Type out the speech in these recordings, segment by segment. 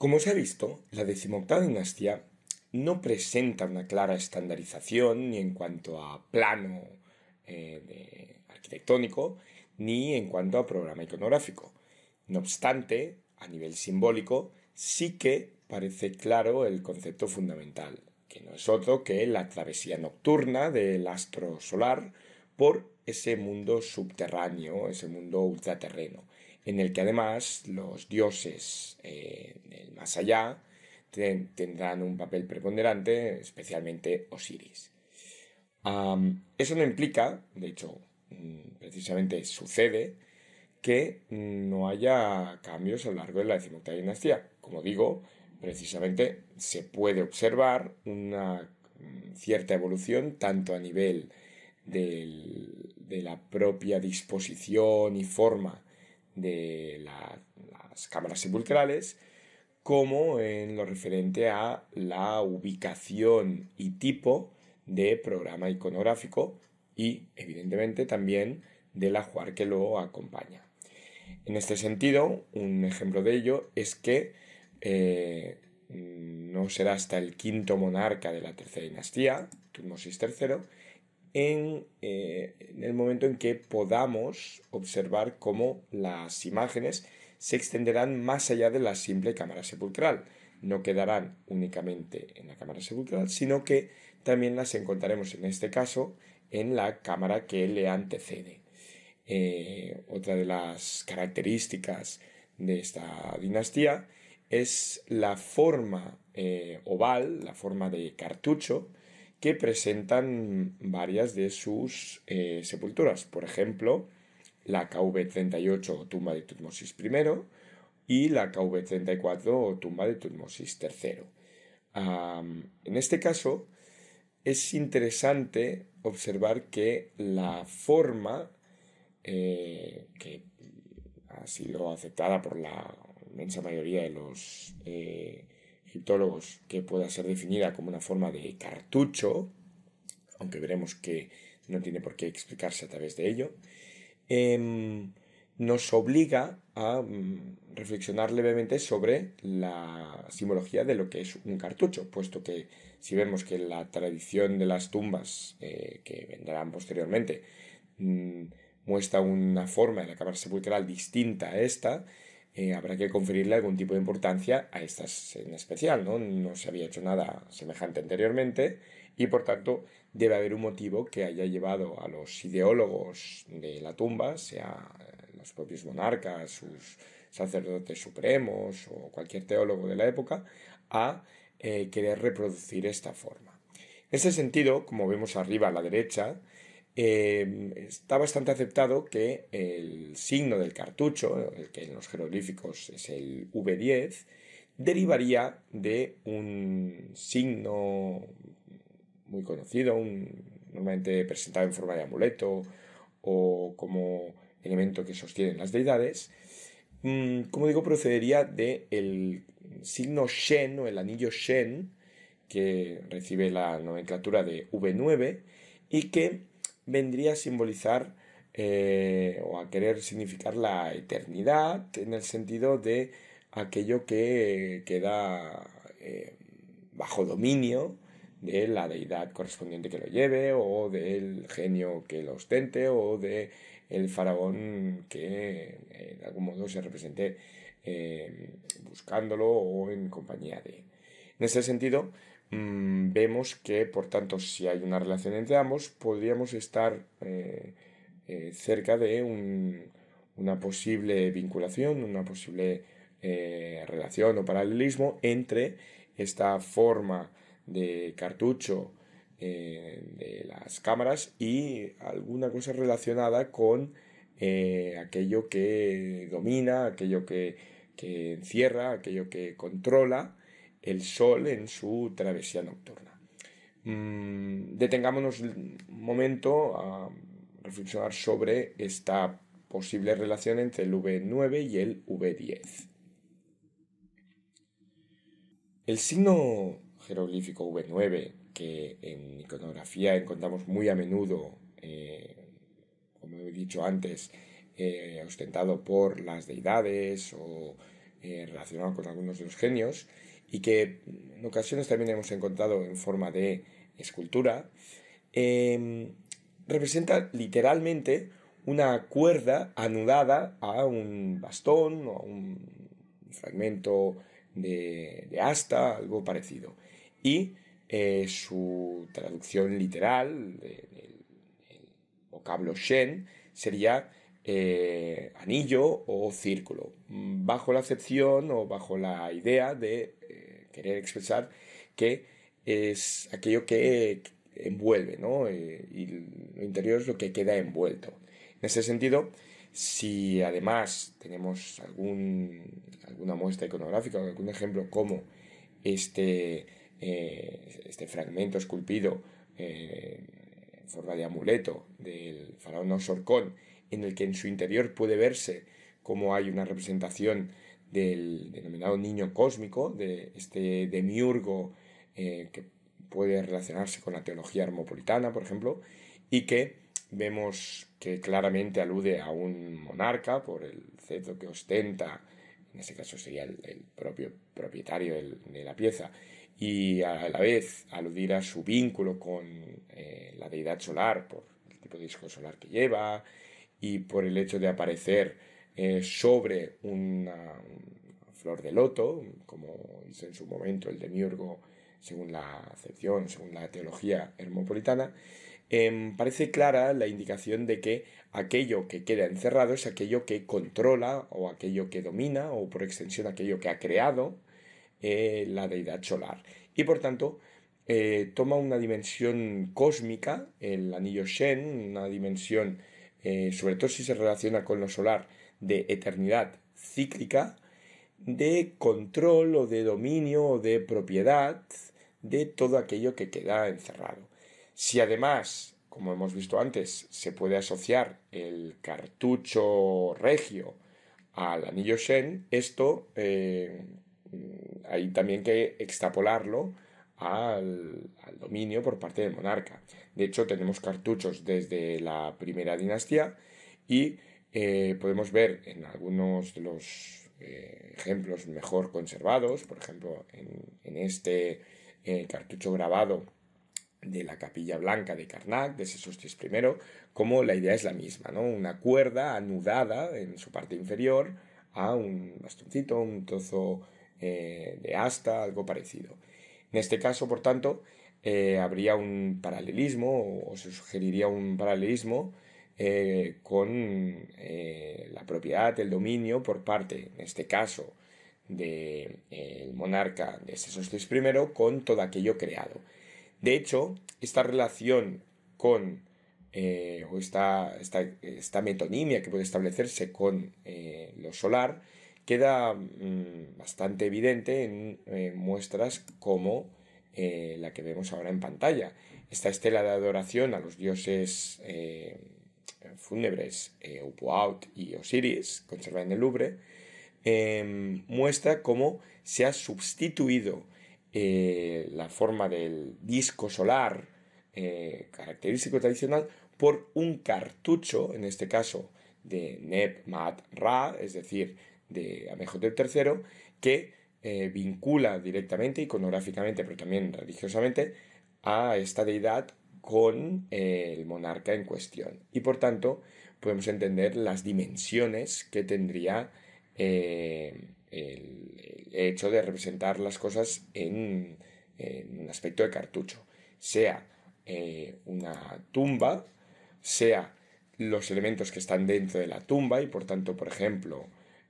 Como se ha visto, la decimoctava dinastía no presenta una clara estandarización ni en cuanto a plano eh, arquitectónico ni en cuanto a programa iconográfico. No obstante, a nivel simbólico, sí que parece claro el concepto fundamental, que no es otro que la travesía nocturna del astro solar por ese mundo subterráneo, ese mundo ultraterreno, en el que además los dioses eh, más allá tendrán un papel preponderante, especialmente Osiris. eso no implica, de hecho, mm, precisamente sucede, que no haya cambios a lo largo de la decimoctava dinastía. Como digo, precisamente se puede observar una mm, cierta evolución tanto a nivel de la propia disposición y forma de las cámaras sepulcrales como en lo referente a la ubicación y tipo de programa iconográfico y evidentemente también del ajuar que lo acompaña. En este sentido, un ejemplo de ello es que eh, no será hasta el quinto monarca de la tercera dinastía, Tutmosis III, eh, en, el momento en que podamos observar cómo las imágenes se extenderán más allá de la simple cámara sepulcral. No quedarán únicamente en la cámara sepulcral, sino que también las encontraremos en este caso en la cámara que le antecede. Eh, otra de las características de esta dinastía es la forma eh, oval, la forma de cartucho, que presentan varias de sus eh, sepulturas. Por ejemplo, la KV38 o tumba de Tutmosis I y la KV34 o tumba de Tutmosis III. en este caso, es interesante observar que la forma eh, que ha sido aceptada por la inmensa mayoría de los eh, egiptólogos que pueda ser definida como una forma de cartucho, aunque veremos que no tiene por qué explicarse a través de ello, em, nos obliga a mm, reflexionar levemente sobre la simbología de lo que es un cartucho, puesto que si vemos que la tradición de las tumbas eh, que vendrán posteriormente mm, muestra una forma de la cámara sepulcral distinta a esta, eh, habrá que conferirle algún tipo de importancia a estas en especial, ¿no? No se había hecho nada semejante anteriormente y por tanto debe haber un motivo que haya llevado a los ideólogos de la tumba, sea los propios monarcas, sus sacerdotes supremos o cualquier teólogo de la época, a eh, querer reproducir esta forma. En ese sentido, como vemos arriba a la derecha, Em, está bastante aceptado que el signo del cartucho, el que en los jeroglíficos es el V10, derivaría de un signo muy conocido, normalmente presentado en forma de amuleto o como elemento que sostienen las deidades, mm, como digo, procedería del signo Shen o el anillo Shen, que recibe la nomenclatura de V9 y que vendría a simbolizar eh, o a querer significar la eternidad en el sentido de aquello que queda eh, bajo dominio de la deidad correspondiente que lo lleve o del genio que lo ostente o de el faraón que eh, de algún modo se represente buscándolo o en compañía de. En ese sentido, Mm, vemos que, por tanto, si hay una relación entre ambos, podríamos estar eh, eh, cerca de una posible vinculación, una posible eh, relación o paralelismo entre esta forma de cartucho de las cámaras y alguna cosa relacionada con aquello que domina, aquello que, encierra, aquello que controla el sol en su travesía nocturna. Mm, detengámonos un momento a reflexionar sobre esta posible relación entre el V9 y el V10. El signo jeroglífico V9, que en iconografía encontramos muy a menudo, eh, como he dicho antes, eh, ostentado por las deidades o eh, relacionado con algunos de los genios, y que en ocasiones también hemos encontrado en forma de escultura, em, representa literalmente una cuerda anudada a un bastón o a un fragmento de, asta, algo parecido. Y eh, su traducción literal el vocablo shen sería eh, anillo o círculo, mm, bajo la acepción o bajo la idea de eh, querer expresar, que es aquello que envuelve, ¿no? Eh, y lo interior es lo que queda envuelto. En ese sentido, si además tenemos alguna muestra iconográfica o algún ejemplo como este, eh, este fragmento esculpido eh, en forma de amuleto del faraón Osorcón, en el que en su interior puede verse cómo hay una representación del denominado niño cósmico, de este demiurgo eh, que puede relacionarse con la teología hermopolitana, por ejemplo, y que vemos que claramente alude a un monarca por el cetro que ostenta, en ese caso sería el, propio propietario de la pieza, y a la vez aludir a su vínculo con eh, la deidad solar por el tipo de disco solar que lleva y por el hecho de aparecer eh, sobre una flor de loto, como dice en su momento el demiurgo según la acepción, según la teología hermopolitana, em, parece clara la indicación de que aquello que queda encerrado es aquello que controla o aquello que domina o por extensión aquello que ha creado eh, la deidad solar. Y por tanto eh, toma una dimensión cósmica, el anillo Shen, una dimensión, sobre todo si se relaciona con lo solar, de eternidad cíclica, de control o de dominio o de propiedad de todo aquello que queda encerrado. Si además, como hemos visto antes, se puede asociar el cartucho regio al anillo Shen, esto eh, hay también que extrapolarlo al, dominio por parte del monarca. De hecho, tenemos cartuchos desde la primera dinastía y eh, podemos ver en algunos de los eh, ejemplos mejor conservados, por ejemplo, en, este eh, cartucho grabado de la capilla blanca de Carnac, de Sesostris I, como la idea es la misma, ¿no? Una cuerda anudada en su parte inferior a un bastoncito, un trozo de asta, algo parecido. En este caso, por tanto, habría un paralelismo o se sugeriría un paralelismo eh, con eh, la propiedad, el dominio por parte, en este caso, del eh, monarca de Sesostris I con todo aquello creado. De hecho, esta relación con, o esta, esta, metonimia que puede establecerse con lo solar, queda mm, bastante evidente en muestras como la que vemos ahora en pantalla. Esta estela de adoración a los dioses fúnebres eh, y Osiris, conservada en el Louvre, em, muestra cómo se ha sustituido eh, la forma del disco solar eh, característico tradicional por un cartucho, en este caso de Neb Mat Ra, es decir, de del III, que eh, vincula directamente, iconográficamente, pero también religiosamente, a esta deidad con eh, el monarca en cuestión. Y por tanto, podemos entender las dimensiones que tendría eh, el, hecho de representar las cosas en, un aspecto de cartucho. Sea eh, una tumba, sea los elementos que están dentro de la tumba y por tanto, por ejemplo,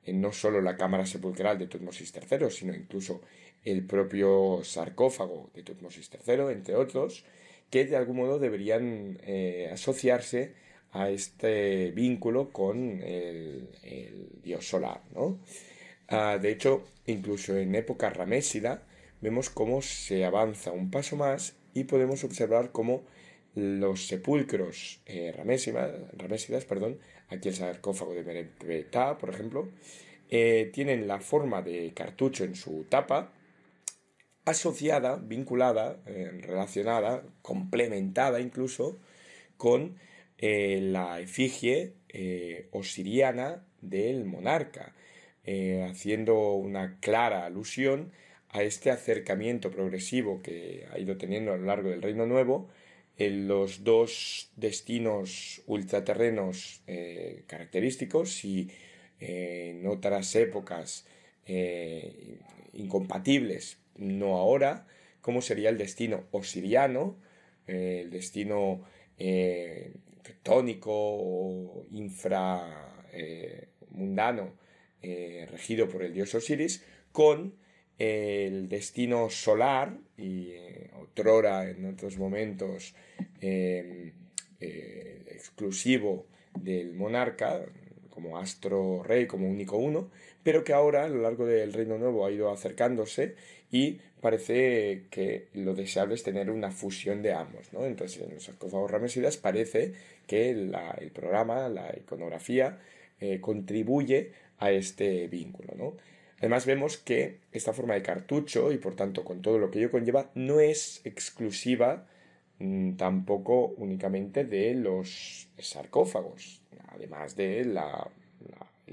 no solo la cámara sepulcral de Tutmosis III, sino incluso el propio sarcófago de Tutmosis III, entre otros, que de algún modo deberían eh, asociarse a este vínculo con el, dios solar. ¿no? Ah, de hecho, incluso en época ramésida vemos cómo se avanza un paso más y podemos observar cómo los sepulcros eh, ramésidas, perdón, aquí el sarcófago de Merepetá, por ejemplo, eh, tienen la forma de cartucho en su tapa, asociada, vinculada, eh, relacionada, complementada incluso con eh, la efigie eh, osiriana del monarca, haciendo una clara alusión a este acercamiento progresivo que ha ido teniendo a lo largo del Reino Nuevo en los dos destinos ultraterrenos característicos y en otras épocas incompatibles no ahora, cómo sería el destino osiriano, eh, el destino eh, tectónico o inframundano eh, regido por el dios Osiris, con el destino solar y otrora en otros momentos exclusivo del monarca, como astro rey, como único uno, pero que ahora a lo largo del Reino Nuevo ha ido acercándose y parece que lo deseable es tener una fusión de ambos, Entonces en los sarcófagos Ramesidas parece que el programa, la iconografía, eh, contribuye a este vínculo, ¿no? Además vemos que esta forma de cartucho y por tanto con todo lo que ello conlleva no es exclusiva mm, tampoco únicamente de los sarcófagos además de el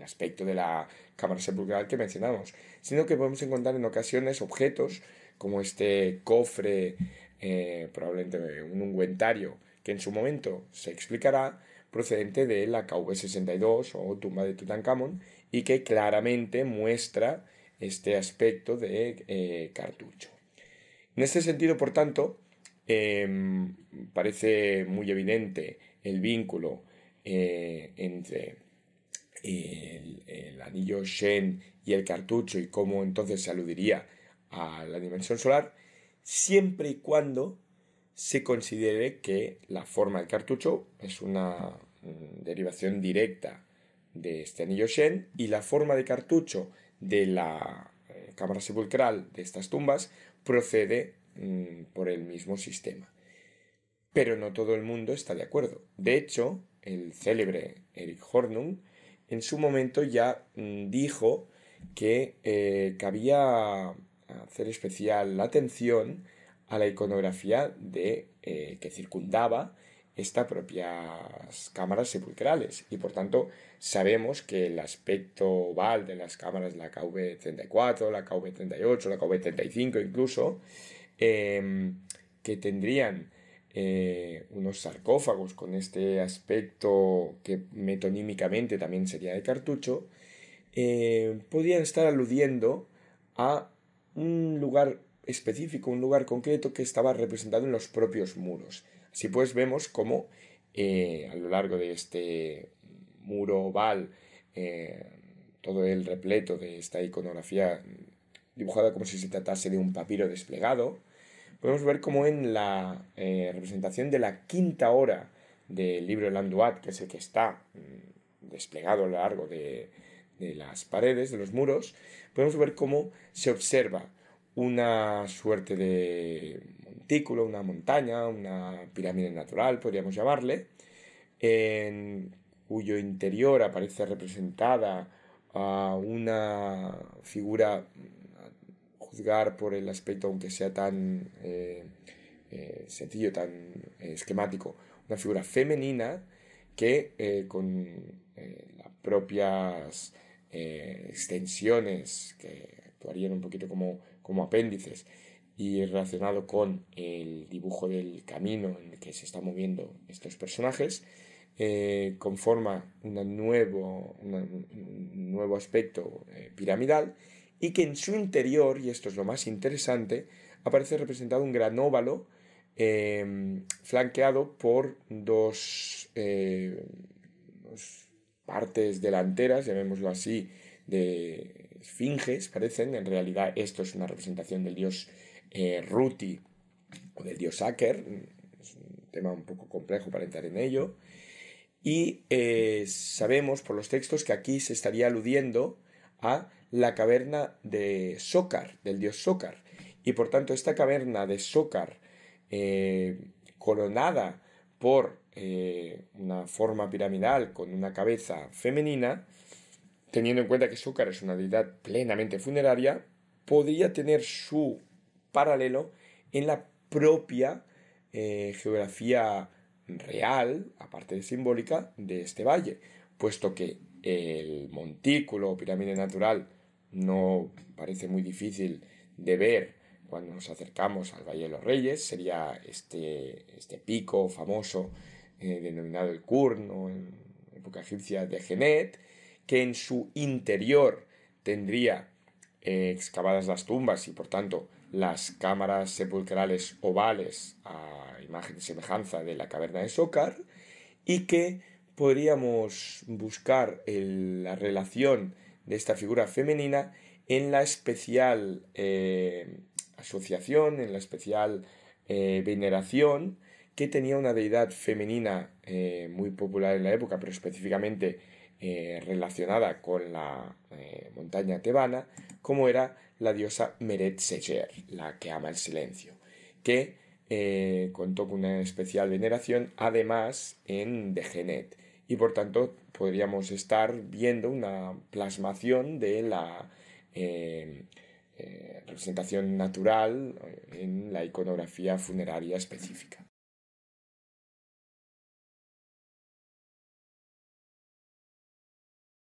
aspecto de la cámara sepulcral que mencionamos, sino que podemos encontrar en ocasiones objetos como este cofre, eh, probablemente un ungüentario, que en su momento se explicará, procedente de la KV62 o tumba de Tutankamón y que claramente muestra este aspecto de eh, cartucho. En este sentido, por tanto, em, parece muy evidente el vínculo eh, entre el, anillo Shen y el cartucho y cómo entonces se aludiría a la dimensión solar, siempre y cuando se considere que la forma del cartucho es una mm, derivación directa de este anillo Shen y la forma de cartucho de la eh, cámara sepulcral de estas tumbas procede mm, por el mismo sistema. Pero no todo el mundo está de acuerdo. De hecho, el célebre Eric Hornung, en su momento ya mm, dijo que cabía eh, hacer especial atención a la iconografía de, eh, que circundaba estas propias cámaras sepulcrales y por tanto sabemos que el aspecto oval de las cámaras, la KV34, la KV38, la KV35 incluso, em, que tendrían eh, unos sarcófagos con este aspecto que metonímicamente también sería de cartucho, eh, podían estar aludiendo a un lugar específico, un lugar concreto que estaba representado en los propios muros. Así pues vemos cómo eh, a lo largo de este muro oval, todo el repleto de esta iconografía dibujada como si se tratase de un papiro desplegado, podemos ver cómo en la eh, representación de la quinta hora del libro de Landuat, que es el que está mm, desplegado a lo largo de, las paredes, de los muros, podemos ver cómo se observa una suerte de montículo, una montaña, una pirámide natural, podríamos llamarle, en cuyo interior aparece representada a una figura por el aspecto, aunque sea tan eh, eh, sencillo, tan eh, esquemático, una figura femenina que con las propias extensiones que actuarían un poquito como, apéndices y relacionado con el dibujo del camino en el que se están moviendo estos personajes, conforma un nuevo aspecto piramidal y que en su interior, y esto es lo más interesante, aparece representado un gran óvalo em, flanqueado por eh, dos, partes delanteras, llamémoslo así, de esfinges, parecen. En realidad esto es una representación del dios eh, Ruti o del dios Aker. Es un tema un poco complejo para entrar en ello. Y eh, sabemos por los textos que aquí se estaría aludiendo a la caverna de Sócar, del dios Sócar. Y por tanto, esta caverna de Sócar, eh, coronada por eh, una forma piramidal con una cabeza femenina, teniendo en cuenta que Sócar es una deidad plenamente funeraria, podría tener su paralelo en la propia eh, geografía real, aparte de simbólica, de este valle, puesto que el montículo o pirámide natural no parece muy difícil de ver cuando nos acercamos al Valle de los Reyes, sería este, este pico famoso eh, denominado el o en época egipcia de Genet, que en su interior tendría eh, excavadas las tumbas y por tanto las cámaras sepulcrales ovales a imagen y semejanza de la caverna de Sócar y que podríamos buscar la relación de esta figura femenina en la especial eh, asociación, en la especial eh, veneración que tenía una deidad femenina eh, muy popular en la época, pero específicamente relacionada con la montaña tebana, como era la diosa Meret Secher, la que ama el silencio, que contó con una especial veneración además en Degenet y por tanto podríamos estar viendo una plasmación de la eh, eh, representación natural en la iconografía funeraria específica.